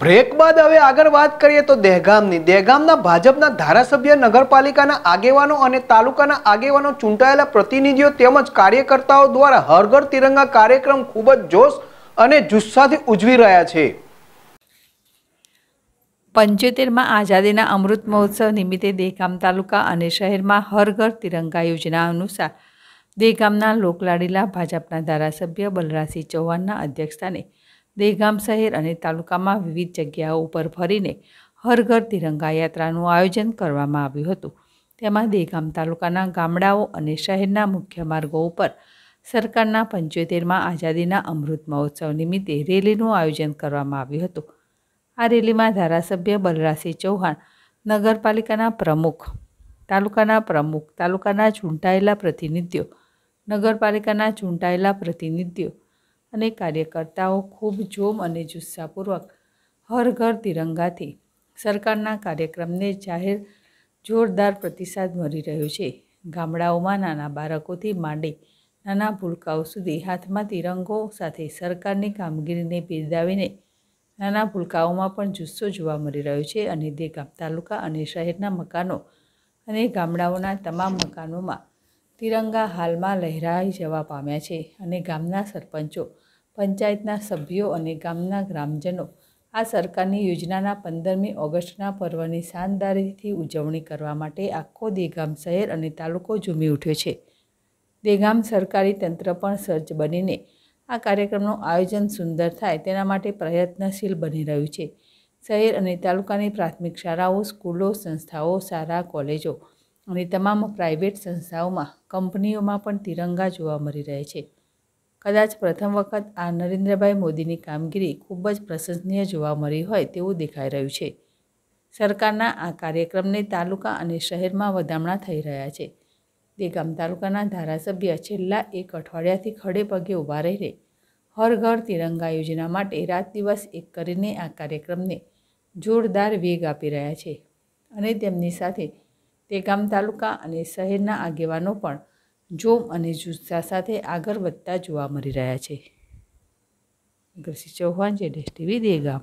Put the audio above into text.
break બાદ હવે આગળ વાત કરીએ તો દહેગામની દહેગામના ભાજપના ધારાસભ્ય નગરપાલિકાના આગેવાનો અને તાલુકાના આગેવાનો ચૂંટાયેલા પ્રતિનિધિઓ તેમજ કાર્યકર્તાઓ દ્વારા હરઘર તિરંગા કાર્યક્રમ ખૂબ જ જોશ અને જુસ્સાથી ઉજવી રહ્યા છે પંચોતેરમાં આઝાદીના અમૃત મહોત્સવ નિમિત્તે દેહગામ તાલુકા અને શહેરમાં હરઘર ઘર તિરંગા યોજના અનુસાર દેહગામના લોકલાડીલા ભાજપના ધારાસભ્ય બલરાજસિંહ ચૌહાણના અધ્યક્ષસ્થાને દેહગામ શહેર અને તાલુકામાં વિવિધ જગ્યાઓ ઉપર ફરીને હર ઘર તિરંગા યાત્રાનું આયોજન કરવામાં આવ્યું હતું તેમાં દેગામ તાલુકાના ગામડાઓ અને શહેરના મુખ્ય માર્ગો ઉપર સરકારના પંચોતેરમાં આઝાદીના અમૃત મહોત્સવ નિમિત્તે રેલીનું આયોજન કરવામાં આવ્યું હતું આ રેલીમાં ધારાસભ્ય બલરાજસિંહ ચૌહાણ નગરપાલિકાના પ્રમુખ તાલુકાના પ્રમુખ તાલુકાના ચૂંટાયેલા પ્રતિનિધિઓ નગરપાલિકાના ચૂંટાયેલા પ્રતિનિધિઓ અને કાર્યકર્તાઓ ખૂબ જોમ અને જુસ્સાપૂર્વક હર ઘર તિરંગાથી સરકારના કાર્યક્રમને જાહેર જોરદાર પ્રતિસાદ મળી રહ્યો છે ગામડાઓમાં નાના બાળકોથી માંડી નાના ભૂલકાઓ સુધી હાથમાં તિરંગો સાથે સરકારની કામગીરીને બિરદાવીને નાના ભૂલકાઓમાં પણ જુસ્સો જોવા મળી રહ્યો છે અને તે ગામ તાલુકા અને શહેરના મકાનો અને ગામડાઓના તમામ મકાનોમાં તિરંગા હાલમાં લહેરાઈ જવા પામ્યા છે અને ગામના સરપંચો પંચાયતના સભ્યો અને ગામના ગ્રામજનો આ સરકારની યોજનાના પંદરમી ઓગસ્ટના પર્વની શાનદારીથી ઉજવણી કરવા માટે આખો દેગામ શહેર અને તાલુકો ઝૂમી ઉઠ્યો છે દેગામ સરકારી તંત્ર પણ સજ્જ બનીને આ કાર્યક્રમનું આયોજન સુંદર થાય તેના માટે પ્રયત્નશીલ બની રહ્યું છે શહેર અને તાલુકાની પ્રાથમિક શાળાઓ સ્કૂલો સંસ્થાઓ સારા કોલેજો અને તમામ પ્રાઇવેટ સંસ્થાઓમાં કંપનીઓમાં પણ તિરંગા જોવા મળી રહે છે કદાચ પ્રથમ વખત આ નરેન્દ્રભાઈ મોદીની કામગીરી ખૂબ જ પ્રશંસનીય જોવા મળી હોય તેવું દેખાઈ રહ્યું છે સરકારના આ કાર્યક્રમને તાલુકા અને શહેરમાં વધામણા થઈ રહ્યા છે દેગામ તાલુકાના ધારાસભ્ય છેલ્લા એક અઠવાડિયાથી ખડે પગે ઊભા રહીને હર ઘર તિરંગા યોજના માટે રાત દિવસ એક કરીને આ કાર્યક્રમને જોરદાર વેગ આપી રહ્યા છે અને તેમની સાથે તે ગામ તાલુકા અને શહેરના આગેવાનો પણ જોમ અને જુસ્સા સાથે આગળ વધતા જોવા મળી રહ્યા છે અગ્રસિંહ ચૌહાણ જે ટીવી દેગામ